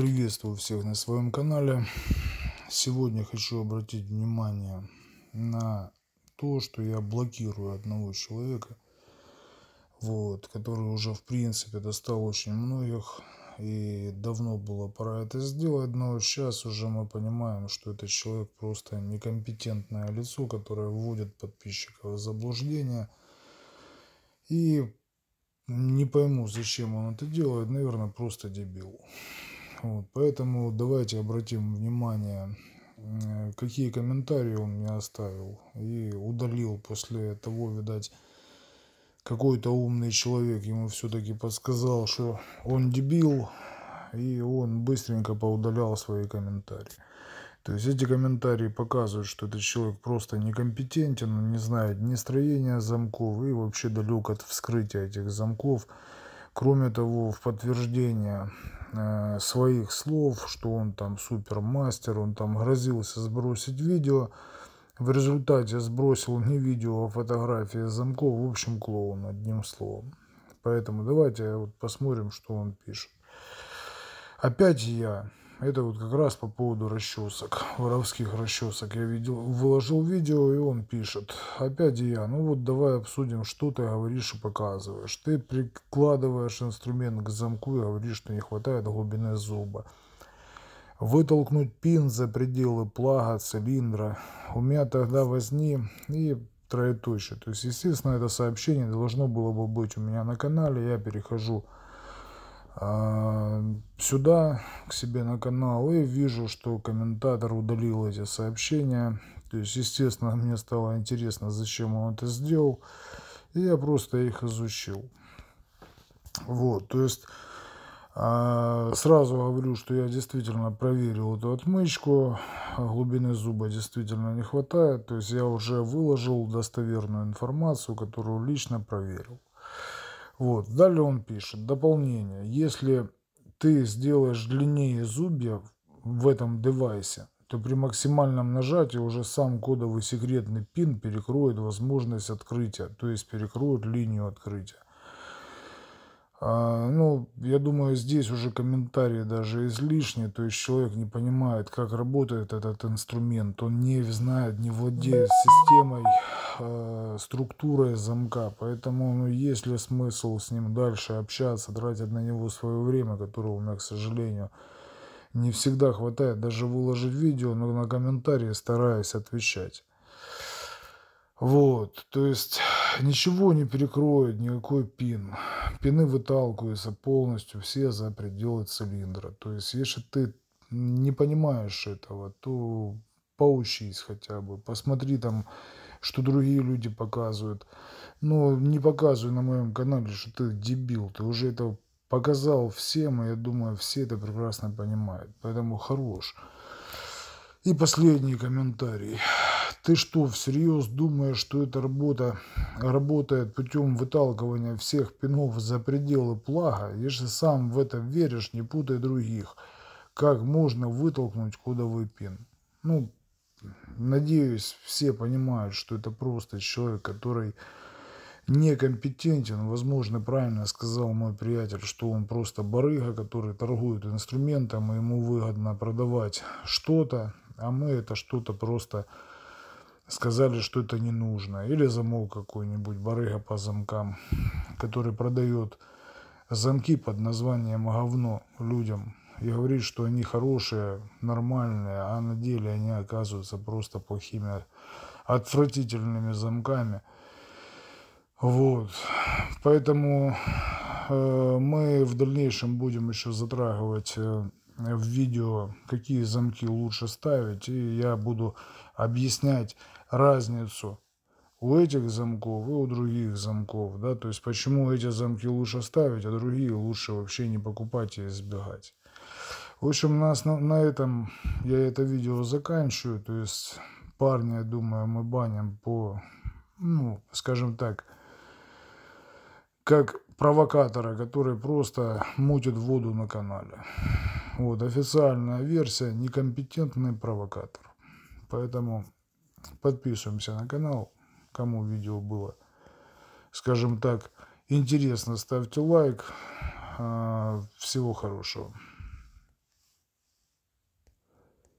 Приветствую всех на своем канале. Сегодня хочу обратить внимание на то, что я блокирую одного человека, вот, который уже в принципе достал очень многих. И давно было пора это сделать, но сейчас уже мы понимаем, что этот человек просто некомпетентное лицо, которое вводит подписчиков в заблуждение. И не пойму, зачем он это делает. Наверное, просто дебил. Вот, поэтому давайте обратим внимание, э, какие комментарии он мне оставил и удалил после того, видать, какой-то умный человек ему все-таки подсказал, что он дебил, и он быстренько поудалял свои комментарии. То есть эти комментарии показывают, что этот человек просто некомпетентен, он не знает ни строения замков и вообще далек от вскрытия этих замков. Кроме того, в подтверждение э, своих слов, что он там супермастер, он там грозился сбросить видео. В результате сбросил не видео, а фотографии замков. В общем, клоун, одним словом. Поэтому давайте вот посмотрим, что он пишет. Опять я. Это вот как раз по поводу расчесок, воровских расчесок. Я видел, выложил видео, и он пишет. Опять я, ну вот давай обсудим, что ты говоришь и показываешь. Ты прикладываешь инструмент к замку и говоришь, что не хватает глубины зуба. Вытолкнуть пин за пределы плага, цилиндра. У меня тогда возни и троеточие. То есть, естественно, это сообщение должно было бы быть у меня на канале. Я перехожу а, сюда, к себе на канал, и вижу, что комментатор удалил эти сообщения. То есть, естественно, мне стало интересно, зачем он это сделал. И я просто их изучил. Вот, то есть, а, сразу говорю, что я действительно проверил эту отмычку. А глубины зуба действительно не хватает. То есть, я уже выложил достоверную информацию, которую лично проверил. Вот. Далее он пишет. Дополнение. Если ты сделаешь длиннее зубья в этом девайсе, то при максимальном нажатии уже сам кодовый секретный пин перекроет возможность открытия, то есть перекроет линию открытия. А, ну, я думаю, здесь уже комментарии даже излишни, то есть человек не понимает, как работает этот инструмент, он не знает, не владеет системой, а, структурой замка, поэтому, ну, есть ли смысл с ним дальше общаться, тратить на него свое время, которого у меня, к сожалению, не всегда хватает, даже выложить видео, но на комментарии стараюсь отвечать. Вот, то есть Ничего не перекроет, никакой пин. Пины выталкиваются полностью все за пределы цилиндра. То есть, если ты не понимаешь этого, то поучись хотя бы. Посмотри там, что другие люди показывают. Но не показывай на моем канале, что ты дебил. Ты уже это показал всем, и я думаю, все это прекрасно понимают. Поэтому хорош. И последний комментарий. Ты что, всерьез думаешь, что эта работа работает путем выталкивания всех пинов за пределы плага? Если сам в это веришь, не путай других. Как можно вытолкнуть кодовый пин? Ну, надеюсь, все понимают, что это просто человек, который некомпетентен. Возможно, правильно сказал мой приятель, что он просто барыга, который торгует инструментом, и ему выгодно продавать что-то, а мы это что-то просто сказали, что это не нужно. Или замок какой-нибудь, барыга по замкам, который продает замки под названием «говно» людям и говорит, что они хорошие, нормальные, а на деле они оказываются просто плохими, отвратительными замками. Вот. Поэтому э, мы в дальнейшем будем еще затрагивать э, в видео, какие замки лучше ставить, и я буду объяснять разницу у этих замков и у других замков, да, то есть почему эти замки лучше ставить, а другие лучше вообще не покупать и избегать. В общем, нас на, на этом я это видео заканчиваю, то есть парня, я думаю, мы баним по, ну, скажем так, как провокатора, который просто мутит воду на канале. Вот официальная версия некомпетентный провокатор. Поэтому подписываемся на канал, кому видео было, скажем так, интересно, ставьте лайк. А, всего хорошего.